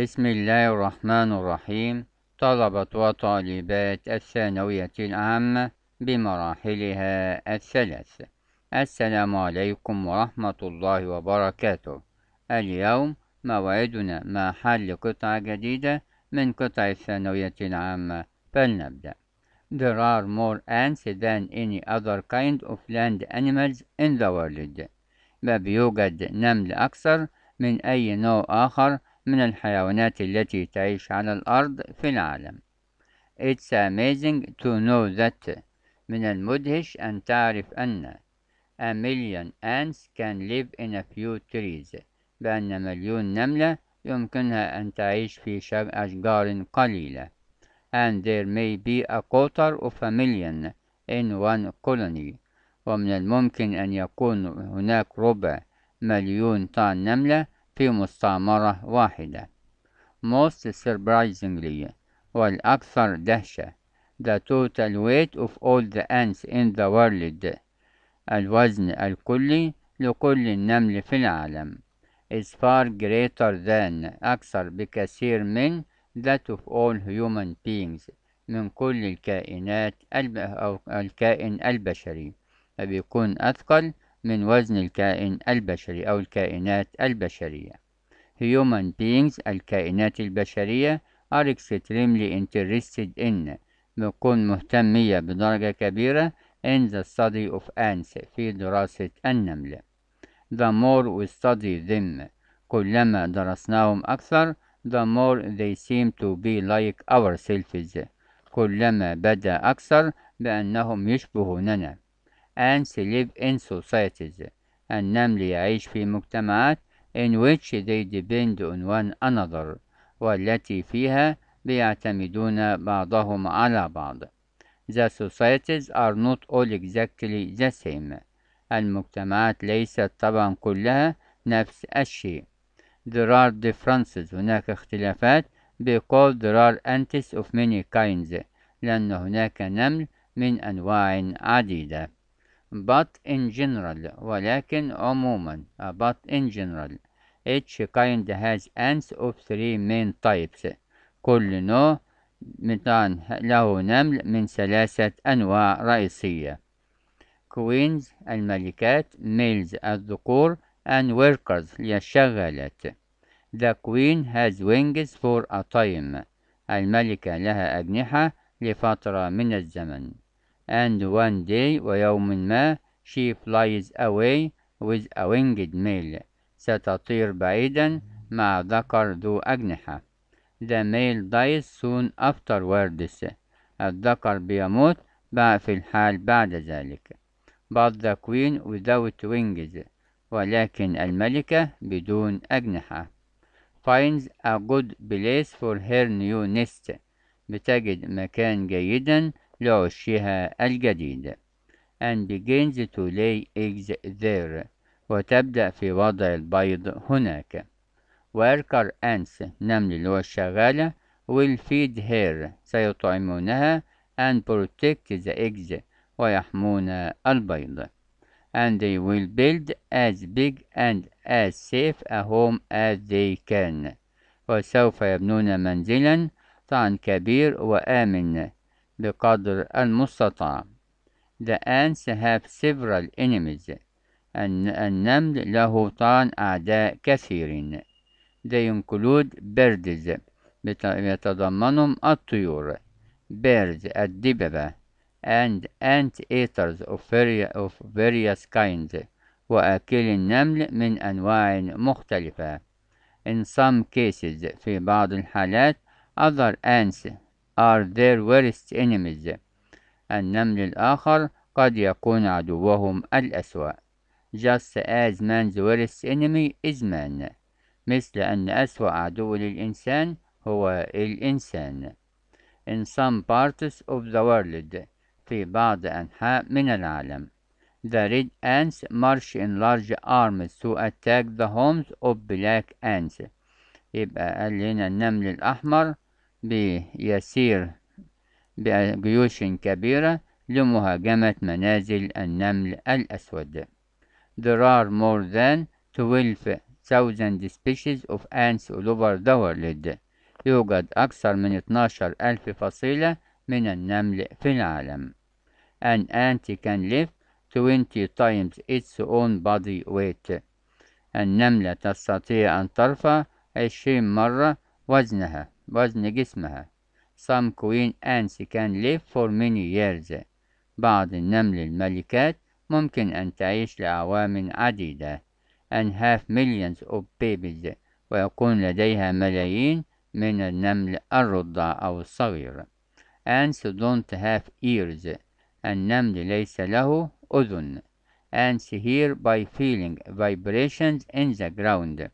بسم الله الرحمن الرحيم طلبة وطالبات الثانوية العامة بمراحلها الثلاث السلام عليكم ورحمة الله وبركاته اليوم موعدنا مع حل قطعة جديدة من قطع الثانوية العامة فلنبدأ There are more ants than any other kind of land animals in the world ما بيوجد نمل أكثر من أي نوع آخر من الحيوانات التي تعيش على الأرض في العالم. It's amazing to know that من المدهش أن تعرف أن A million ants can live in a few trees بأن مليون نملة يمكنها أن تعيش في أشجار قليلة and there may be a quarter of a million in one colony ومن الممكن أن يكون هناك ربع مليون طن نملة في مستعمرة واحدة most surprisingly والأكثر دهشة the total weight of all the ants in the world الوزن الكلي لكل النمل في العالم is far greater than أكثر بكثير من that of all human beings من كل الكائنات الب... أو الكائن البشري فبيكون أثقل من وزن الكائن البشري أو الكائنات البشرية human beings الكائنات البشرية are extremely interested in بكون مهتمية بدرجة كبيرة in the study of ants في دراسة النمل the more we study them كلما درسناهم أكثر the more they seem to be like ourselves كلما بدا أكثر بأنهم يشبهوننا and to live in societies النمل يعيش في مجتمعات in which they depend on one another والتي فيها بيعتمدون بعضهم على بعض The societies are not all exactly the same المجتمعات ليست طبعا كلها نفس الشيء There are differences هناك اختلافات because there are ants of many kinds لأن هناك نمل من أنواع عديدة but in general ولكن عموما but in general each kind has ants of three main types كل نوع مثلا له نمل من ثلاثة أنواع رئيسية queens الملكات males الذكور and workers للشغالات The queen has wings for a time الملكة لها أجنحة لفترة من الزمن and one day ويوم ما she flies away with a winged male ستطير بعيدا مع ذكر ذو أجنحة the male dies soon afterwards الذكر بيموت في الحال بعد ذلك but the queen without wings ولكن الملكة بدون أجنحة finds a good place for her new nest بتجد مكان جيدا لعشها الجديد and begins to lay eggs there وتبدأ في وضع البيض هناك worker ants نمل اللي هو الشغالة will feed her سيطعمونها and protect the eggs ويحمون البيض and they will build as big and as safe a home as they can وسوف يبنون منزلا طعن كبير وآمن بقدر المستطاع. The ants have several enemies. النمل له طعن أعداء كثيرين. They include birds يتضمنهم الطيور birds الدببة and ant eaters of various kinds وأكل النمل من أنواع مختلفة. In some cases في بعض الحالات other ants are their worst enemies النمل الآخر قد يكون عدوهم الأسوأ just as man's worst enemy is man مثل أن أسوأ عدو للإنسان هو الإنسان in some parts of the world في بعض أنحاء من العالم The red ants march in large arms to attack the homes of black ants يبقى قال لنا النمل الأحمر بيسير بجيوش كبيرة لمهاجمة منازل النمل الأسود. There are more than 12,000 species of ants all over the world. يوجد أكثر من 12 ألف فصيلة من النمل في العالم. An ant can lift 20 times its own body weight. النملة تستطيع أن ترفع 20 مرة وزنها. وزن جسمها Some queen ants can live for many years بعض النمل الملكات ممكن أن تعيش لأعوام عديدة and have millions of babies ويكون لديها ملايين من النمل الرضع أو الصغير Ants don't have ears النمل ليس له أذن Ants hear by feeling vibrations in the ground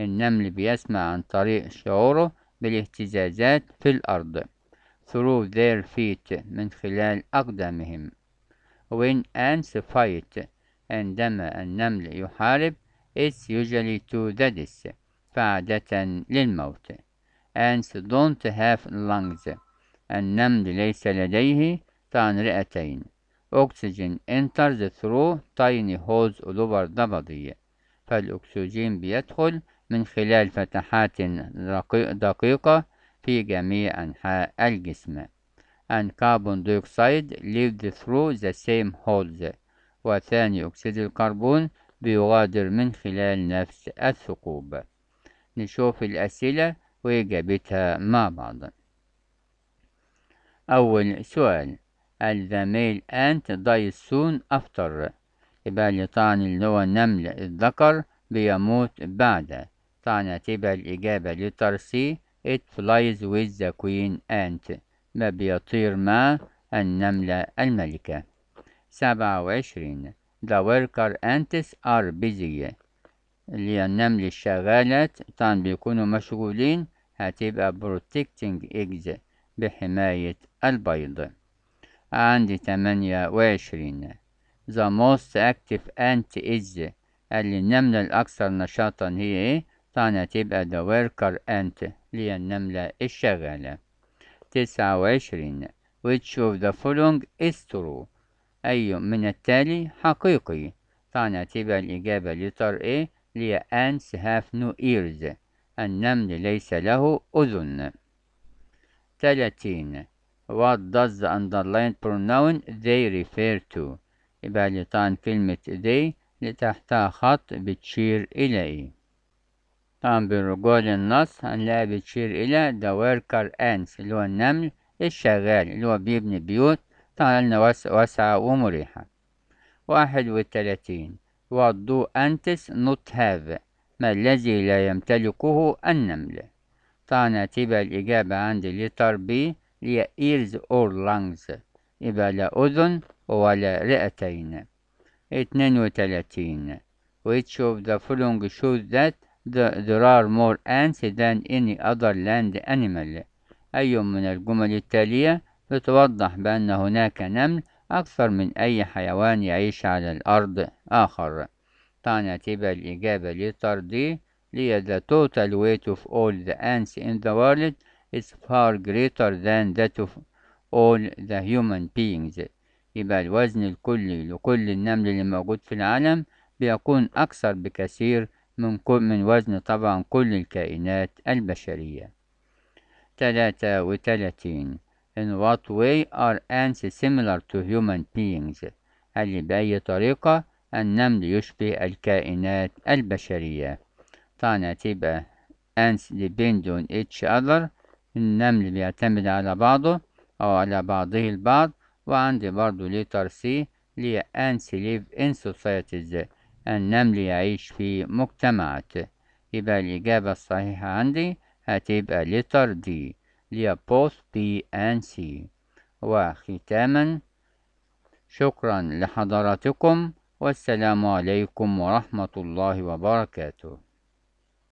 النمل بيسمع عن طريق شعوره بالاهتزازات في الأرض through their feet من خلال أقدامهم when ants fight عندما النمل يحارب it's usually to the death فعادة للموت ants don't have lungs النمل ليس لديه رئتين oxygen enters through tiny holes all over the body فالأكسجين بيدخل من خلال فتحات دقيقة في جميع أنحاء الجسم and carbon dioxide leaves through the same holes وثاني أكسيد الكربون بيغادر من خلال نفس الثقوب نشوف الأسئلة وإجابتها مع بعض أول سؤال The male ant dies soon after إبال طعن اللي هو النمل الذكر بيموت بعده طعنة تبقى الإجابة لترسي it flies with the queen ant ما بيطير مع النملة الملكة سبعة وعشرين the worker ants are busy اللي النمل الشغالات طان بيكونوا مشغولين هتبقى protecting eggs بحماية البيض عندي تمانية وعشرين the most active ant is اللي النملة الأكثر نشاطا هي إيه؟ طبعا هتبقى the worker ant اللي هي النملة الشغالة تسعة وعشرين which of the following is true أي من التالي حقيقي طبعا هتبقى الإجابة لتر إيه اللي هي ants have no ears النمل ليس له أذن تلاتين What does the underlined pronoun they refer to ببالطان كلمة دي لتحتها خط بتشير إليه طبعا بالرجوع للنص هنلاقي بتشير إلى the worker أنس اللي هو النمل الشغال اللي هو بيبني بيوت طبعا لنا واسعة ومريحة واحد وتلاتين وضو أنتس نوت هاف ما الذي لا يمتلكه النمل طبعا تبقى الإجابة عندي لتر بي اللي هي ears or lungs يبقى لا أذن وعلى رئتين اثنين وثلاثين which of the following shows that the, there are more ants than any other land animal أي من الجمل التالية بتوضح بأن هناك نمل أكثر من أي حيوان يعيش على الأرض آخر طبعا تبقى الإجابة letter لي the total weight of all the ants in the world is far greater than that of all the human beings يبقى الوزن الكلي لكل النمل اللي موجود في العالم بيكون أكثر بكثير من من وزن طبعا كل الكائنات البشرية. تلاتة وتلاتين In what way are ants similar to human beings؟ هل بأي طريقة النمل يشبه الكائنات البشرية. طبعا تبقى ants depend on each other النمل بيعتمد على بعضه أو على بعضه البعض وعندي برضو ليتر سي لي أن ليف إن سوسايتيز أن نمل يعيش في مجتمعات يبقى الإجابة الصحيحة عندي هتبقى ليتر دي لي both بي أن سي وختاما شكرا لحضراتكم والسلام عليكم ورحمة الله وبركاته